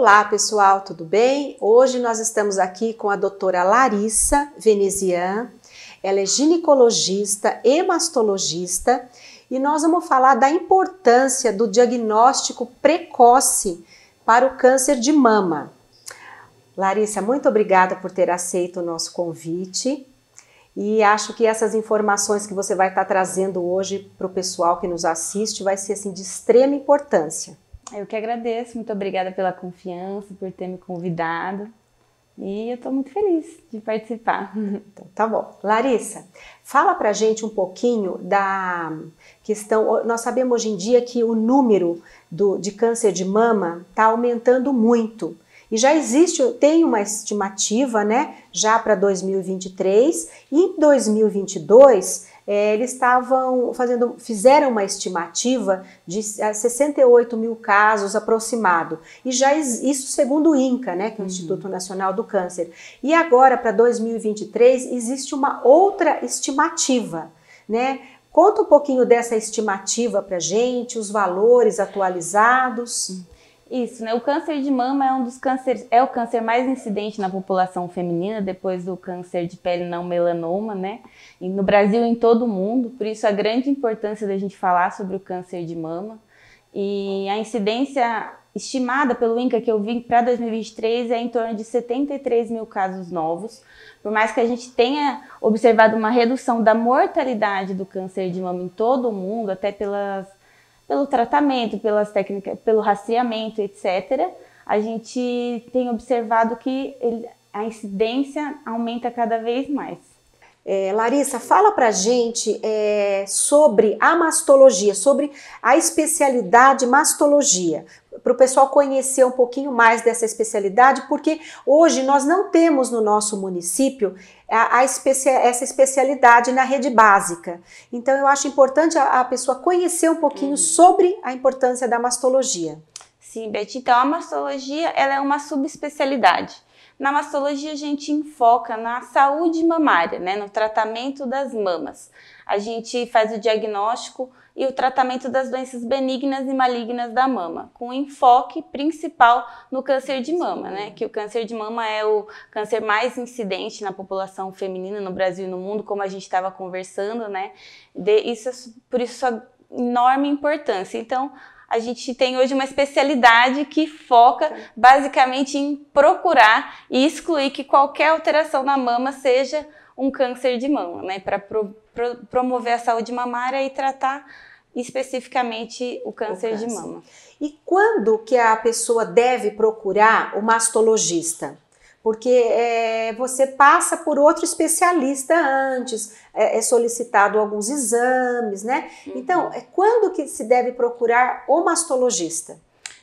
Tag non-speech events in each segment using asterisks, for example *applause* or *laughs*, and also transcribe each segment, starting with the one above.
Olá, pessoal, tudo bem? Hoje nós estamos aqui com a doutora Larissa Venezian. Ela é ginecologista, mastologista e nós vamos falar da importância do diagnóstico precoce para o câncer de mama. Larissa, muito obrigada por ter aceito o nosso convite. E acho que essas informações que você vai estar trazendo hoje para o pessoal que nos assiste vai ser assim, de extrema importância. Eu que agradeço, muito obrigada pela confiança, por ter me convidado. E eu estou muito feliz de participar. *laughs* Então, tá bom. Larissa, fala pra gente um pouquinho da questão. Nós sabemos hoje em dia que o número do, de câncer de mama está aumentando muito. E já existe, tem uma estimativa, né, já para 2023 e em 2022 é, eles estavam fazendo, fizeram uma estimativa de 68 é, mil casos aproximado. E já isso segundo o INCA, né, que é o uhum. Instituto Nacional do Câncer. E agora, para 2023, existe uma outra estimativa. Né? Conta um pouquinho dessa estimativa para gente, os valores atualizados. Uhum. Isso, né? O câncer de mama é um dos cânceres, é o câncer mais incidente na população feminina, depois do câncer de pele não melanoma, né? E no Brasil e em todo o mundo, por isso a grande importância da gente falar sobre o câncer de mama. E a incidência estimada pelo INCA que eu vi para 2023 é em torno de 73 mil casos novos. Por mais que a gente tenha observado uma redução da mortalidade do câncer de mama em todo o mundo, até pelas pelo tratamento, pelas técnicas, pelo rastreamento, etc., a gente tem observado que ele, a incidência aumenta cada vez mais. É, Larissa, fala pra gente é, sobre a mastologia, sobre a especialidade mastologia, para o pessoal conhecer um pouquinho mais dessa especialidade, porque hoje nós não temos no nosso município a, a essa especialidade na rede básica. Então eu acho importante a, a pessoa conhecer um pouquinho uhum. sobre a importância da mastologia. Sim, Beth. Então a mastologia ela é uma subespecialidade. Na mastologia, a gente enfoca na saúde mamária, né, no tratamento das mamas. A gente faz o diagnóstico e o tratamento das doenças benignas e malignas da mama, com enfoque principal no câncer de mama, né? Que o câncer de mama é o câncer mais incidente na população feminina no Brasil e no mundo, como a gente estava conversando, né? De, isso, é por isso sua enorme importância. Então, a gente tem hoje uma especialidade que foca basicamente em procurar e excluir que qualquer alteração na mama seja um câncer de mama, né? Para pro, pro, promover a saúde mamária e tratar especificamente o câncer, o câncer de mama. E quando que a pessoa deve procurar o mastologista? porque é, você passa por outro especialista antes, é, é solicitado alguns exames, né? Então, uhum. Então, quando que se deve procurar o mastologista?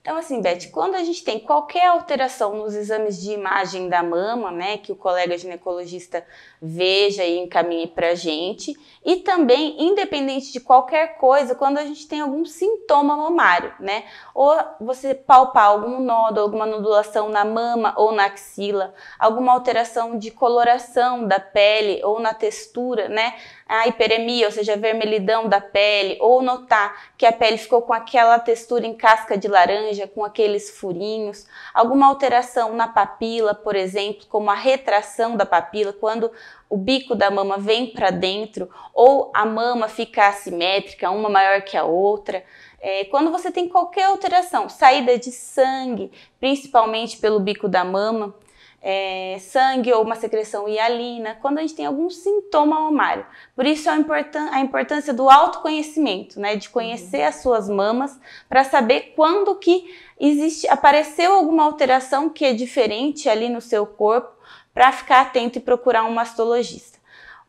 Então, assim, Beth, quando a gente tem qualquer alteração nos exames de imagem da mama, né, que o colega ginecologista veja e encaminhe para a gente, e também, independente de qualquer coisa, quando a gente tem algum sintoma mamário, né, ou você palpar algum nódulo, alguma nodulação na mama ou na axila, alguma alteração de coloração da pele ou na textura, né, a hiperemia, ou seja, a vermelhidão da pele, ou notar que a pele ficou com aquela textura em casca de laranja, laranja com aqueles furinhos, alguma alteração na papila, por exemplo, como a retração da papila, quando o bico da mama vem para dentro ou a mama fica assimétrica, uma maior que a outra. É, quando você tem qualquer alteração, saída de sangue, principalmente pelo bico da mama, é, sangue ou uma secreção hialina, quando a gente tem algum sintoma mamário. Por isso é a, a importância do autoconhecimento, né, de conhecer uhum. as suas mamas para saber quando que existe, apareceu alguma alteração que é diferente ali no seu corpo, para ficar atento e procurar um mastologista.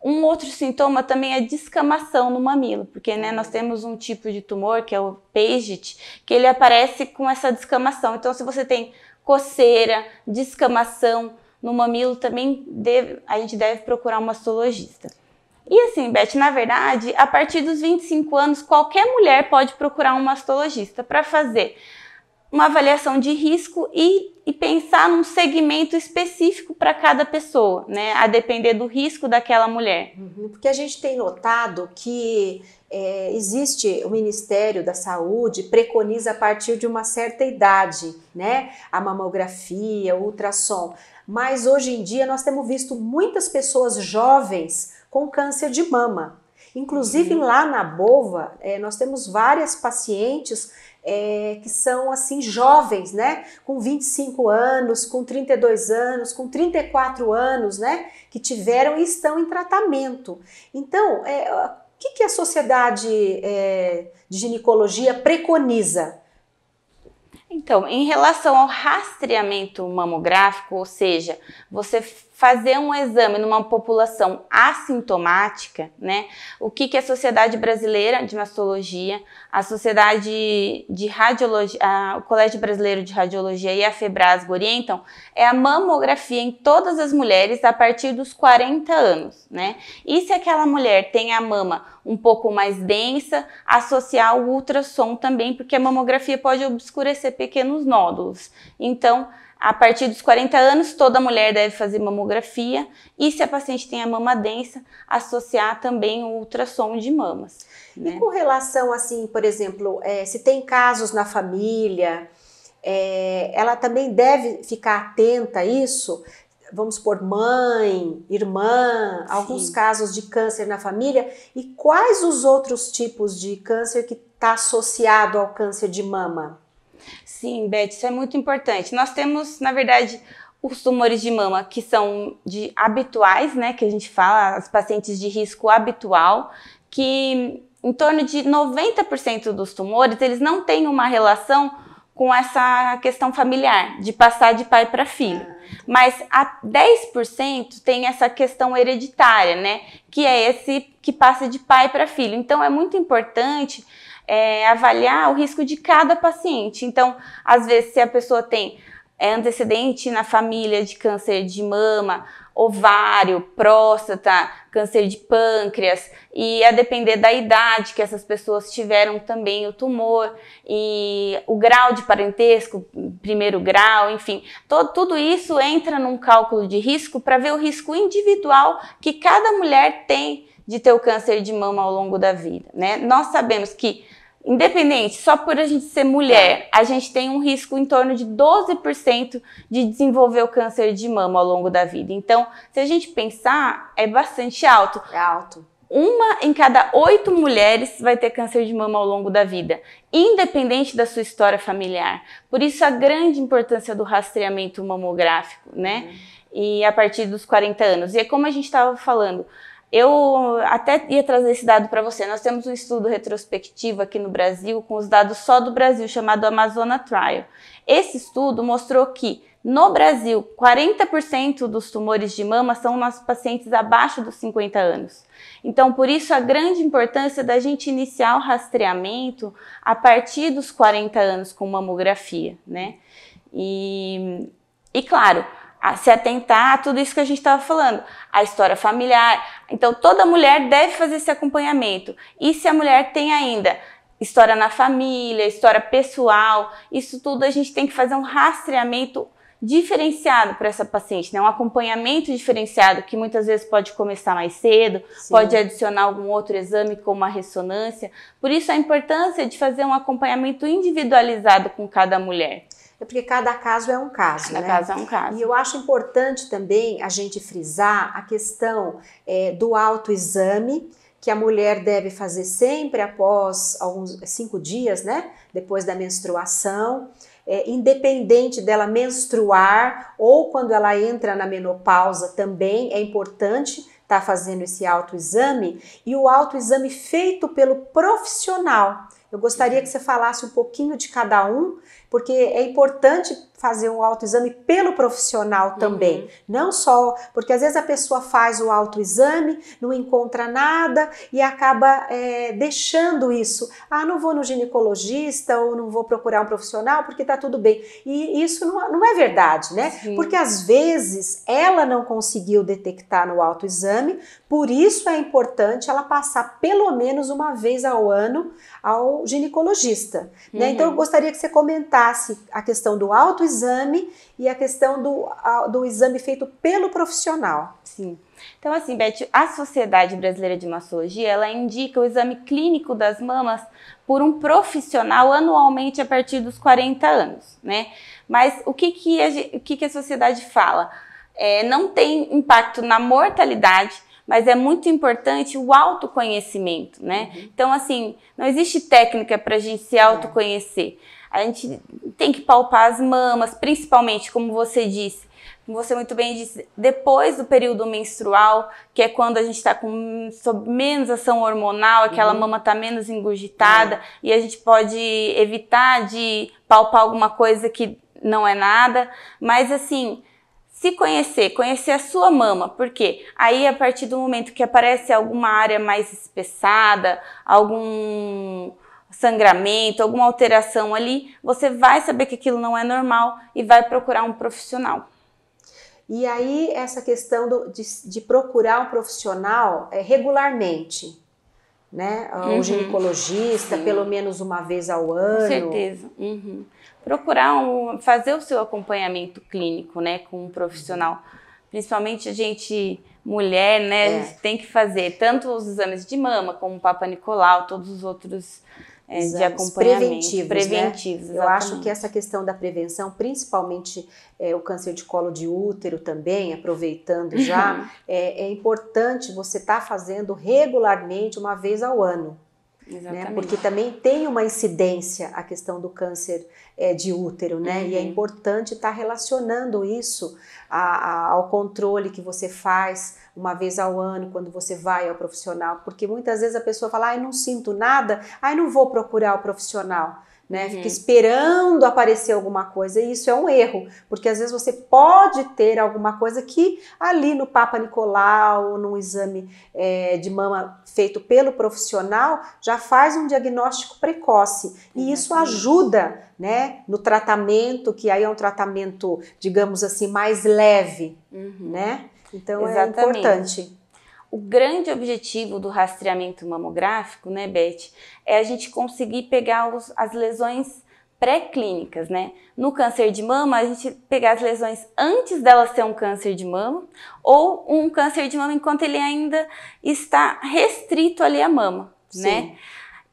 Um outro sintoma também é descamação no mamilo, porque né, nós temos um tipo de tumor, que é o Paget, que ele aparece com essa descamação. Então, se você tem coceira, descamação. No mamilo também deve, a gente deve procurar um mastologista. E assim, Beth, na verdade, a partir dos 25 anos, qualquer mulher pode procurar um mastologista para fazer uma avaliação de risco e, e pensar num segmento específico para cada pessoa, né? A depender do risco daquela mulher. Uhum. Porque a gente tem notado que é, existe o Ministério da Saúde preconiza a partir de uma certa idade, né? A mamografia, o ultrassom. Mas hoje em dia nós temos visto muitas pessoas jovens com câncer de mama. Inclusive uhum. lá na Bova, é, nós temos várias pacientes é, que são assim jovens, né? Com 25 anos, com 32 anos, com 34 anos, né? Que tiveram e estão em tratamento. Então, é, o que, que, a sociedade é, de ginecologia preconiza? Então, em relação ao rastreamento mamográfico, ou seja, você fazer um exame numa população assintomática, né? O que, que a Sociedade Brasileira de Mastologia, a Sociedade de Radiologia, a, o Colégio Brasileiro de Radiologia e a Febrasgo orientam é a mamografia em todas as mulheres a partir dos 40 anos, né? E se aquela mulher tem a mama um pouco mais densa, associar o ultrassom também, porque a mamografia pode obscurecer pequenos nódulos. Então, a partir dos 40 anos, toda mulher deve fazer mamografia e, se a paciente tem a mama densa, associar também o ultrassom de mamas. Né? E com relação, assim, por exemplo, é, se tem casos na família, é, ela também deve ficar atenta a isso? Vamos por mãe, irmã, Sim. alguns casos de câncer na família. E quais os outros tipos de câncer que está associado ao câncer de mama? Sim, Beth, isso é muito importante. Nós temos, na verdade, os tumores de mama que são de habituais, né, que a gente fala, as pacientes de risco habitual, que em torno de 90% dos tumores, eles não têm uma relação com essa questão familiar, de passar de pai para filho. Mas a 10% tem essa questão hereditária, né, que é esse que passa de pai para filho. Então é muito importante é, avaliar o risco de cada paciente. Então, às vezes, se a pessoa tem é, antecedente na família de câncer de mama, ovário, próstata, câncer de pâncreas, e a depender da idade que essas pessoas tiveram também o tumor, e o grau de parentesco, primeiro grau, enfim, tudo isso entra num cálculo de risco para ver o risco individual que cada mulher tem de ter o câncer de mama ao longo da vida, né? Nós sabemos que Independente, só por a gente ser mulher, é. a gente tem um risco em torno de 12% de desenvolver o câncer de mama ao longo da vida. Então, se a gente pensar, é bastante alto. É alto. Uma em cada oito mulheres vai ter câncer de mama ao longo da vida, independente da sua história familiar. Por isso, a grande importância do rastreamento mamográfico, né? Uhum. E a partir dos 40 anos. E é como a gente estava falando, eu até ia trazer esse dado para você. Nós temos um estudo retrospectivo aqui no Brasil, com os dados só do Brasil, chamado Amazona Trial. Esse estudo mostrou que, no Brasil, 40% dos tumores de mama são nas pacientes abaixo dos 50 anos. Então, por isso, a grande importância da gente iniciar o rastreamento a partir dos 40 anos com mamografia, né? E, e claro, a se atentar a tudo isso que a gente estava falando, a história familiar. Então, toda mulher deve fazer esse acompanhamento. E se a mulher tem ainda história na família, história pessoal, isso tudo a gente tem que fazer um rastreamento diferenciado para essa paciente, né? um acompanhamento diferenciado que muitas vezes pode começar mais cedo, Sim. pode adicionar algum outro exame como a ressonância. Por isso a importância de fazer um acompanhamento individualizado com cada mulher é porque cada caso é um caso. Cada né? caso é um caso. E eu acho importante também a gente frisar a questão é, do autoexame que a mulher deve fazer sempre após alguns cinco dias, né? Depois da menstruação, é, independente dela menstruar ou quando ela entra na menopausa também é importante estar tá fazendo esse autoexame e o autoexame feito pelo profissional. Eu gostaria que você falasse um pouquinho de cada um porque é importante fazer um autoexame pelo profissional uhum. também, uhum. não só porque às vezes a pessoa faz o autoexame, não encontra nada e acaba é, deixando isso. Ah, não vou no ginecologista ou não vou procurar um profissional porque tá tudo bem. E isso não, é, não é verdade, né? Sim. Porque às vezes ela não conseguiu detectar no autoexame, por isso é importante ela passar pelo menos uma vez ao ano ao ginecologista. Né? Então uhum. eu gostaria que você comentasse separasse a questão do autoexame e a questão do, do exame feito pelo profissional. Sim. Então, assim, Beth, a Sociedade Brasileira de Mastologia, ela indica o exame clínico das mamas por um profissional anualmente a partir dos 40 anos, né? Mas o que, que, a, o que, que a sociedade fala? É, não tem impacto na mortalidade, mas é muito importante o autoconhecimento, né? Uhum. Então, assim, não existe técnica para a gente se é. autoconhecer. É. A gente tem que palpar as mamas, principalmente, como você disse. Como você muito bem disse, depois do período menstrual, que é quando a gente está com menos ação hormonal, aquela uhum. mama está menos engurgitada, uhum. e a gente pode evitar de palpar alguma coisa que não é nada. Mas assim, se conhecer, conhecer a sua mama, porque aí a partir do momento que aparece alguma área mais espessada, algum sangramento, alguma alteração ali, você vai saber que aquilo não é normal e vai procurar um profissional. E aí, essa questão do, de, de, procurar um profissional é, regularmente, né? Um uhum. ginecologista, Sim. pelo menos uma vez ao ano. Com certeza. Uhum. Procurar um, fazer o seu acompanhamento clínico, né, com um profissional. Principalmente a gente, mulher, né, é. tem que fazer tanto os exames de mama, como o Papa Nicolau, todos os outros é, de acompanhamento. Preventivos, preventivos né? Eu acho que essa questão da prevenção, principalmente é, o câncer de colo de útero também, aproveitando já, uhum. é, é, importante você estar tá fazendo regularmente, uma vez ao ano. Né? Exatamente. Né? Porque também tem uma incidência a questão do câncer é, de útero, né? Uhum. E é uhum. importante estar tá relacionando isso a, a, ao controle que você faz uma vez ao ano quando você vai ao profissional, porque muitas vezes a pessoa fala, ai, não sinto nada, ai, ah, não vou procurar o profissional né? Fica uhum. esperando aparecer alguma coisa, e isso é um erro, porque às vezes você pode ter alguma coisa que ali no Papa Nicolau, num exame é, de mama feito pelo profissional, já faz um diagnóstico precoce, e isso ajuda, né, no tratamento, que aí é um tratamento, digamos assim, mais leve, uhum. né? Então é Exatamente. é importante. O grande objetivo do rastreamento mamográfico, né, Beth, é a gente conseguir pegar os, as lesões pré-clínicas, né? No câncer de mama, a gente pegar as lesões antes delas ser um câncer de mama ou um câncer de mama enquanto ele ainda está restrito ali à mama, Sim. né?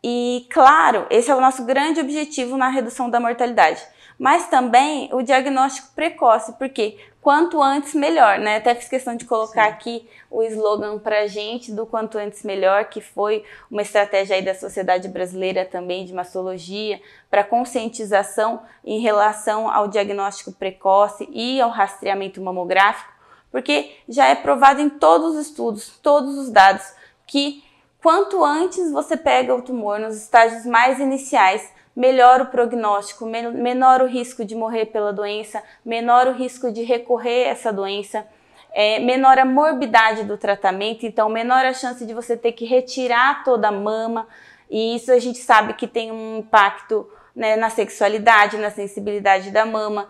E claro, esse é o nosso grande objetivo na redução da mortalidade, mas também o diagnóstico precoce, porque quanto antes melhor, né? Até fiz questão de colocar Sim. aqui o slogan para gente do quanto antes melhor, que foi uma estratégia aí da sociedade brasileira também de mastologia para conscientização em relação ao diagnóstico precoce e ao rastreamento mamográfico, porque já é provado em todos os estudos, todos os dados que quanto antes você pega o tumor nos estágios mais iniciais, melhor o prognóstico, menor o risco de morrer pela doença, menor o risco de recorrer a essa doença, é, menor a morbidade do tratamento, então menor a chance de você ter que retirar toda a mama, e isso a gente sabe que tem um impacto né, na sexualidade, na sensibilidade da mama,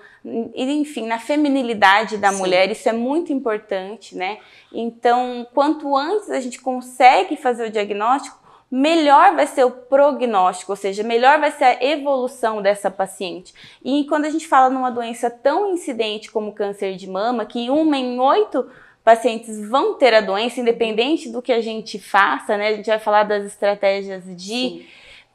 enfim, na feminilidade da Sim. mulher, isso é muito importante, né? Então, quanto antes a gente consegue fazer o diagnóstico, melhor vai ser o prognóstico, ou seja, melhor vai ser a evolução dessa paciente. E quando a gente fala numa doença tão incidente como o câncer de mama, que uma em oito pacientes vão ter a doença, independente do que a gente faça, né? A gente vai falar das estratégias de. Sim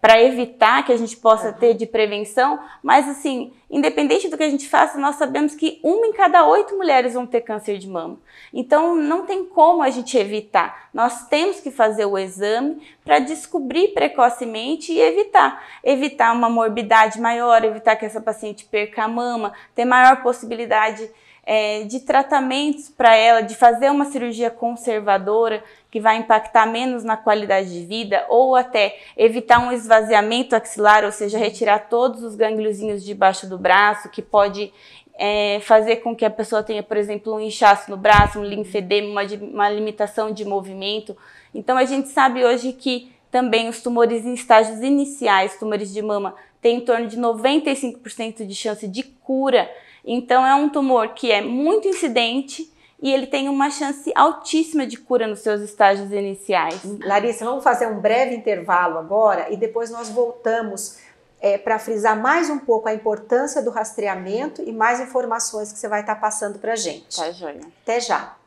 para evitar que a gente possa uhum. ter de prevenção, mas assim, independente do que a gente faça, nós sabemos que uma em cada oito mulheres vão ter câncer de mama. Então, não tem como a gente evitar. Nós temos que fazer o exame para descobrir precocemente e evitar. Evitar uma morbidade maior, evitar que essa paciente perca a mama, ter maior possibilidade é, de tratamentos para ela, de fazer uma cirurgia conservadora que vai impactar menos na qualidade de vida, ou até evitar um esvaziamento axilar, ou seja, retirar todos os gangliozinhos debaixo do braço, que pode é, fazer com que a pessoa tenha, por exemplo, um inchaço no braço, um linfedema, uma, uma limitação de movimento. Então, a gente sabe hoje que também os tumores em estágios iniciais, tumores de mama, tem em torno de 95% de chance de cura. Então, é um tumor que é muito incidente, e ele tem uma chance altíssima de cura nos seus estágios iniciais. Larissa, vamos fazer um breve intervalo agora e depois nós voltamos é, para frisar mais um pouco a importância do rastreamento e mais informações que você vai estar tá passando para gente. Tá, joia. Até já.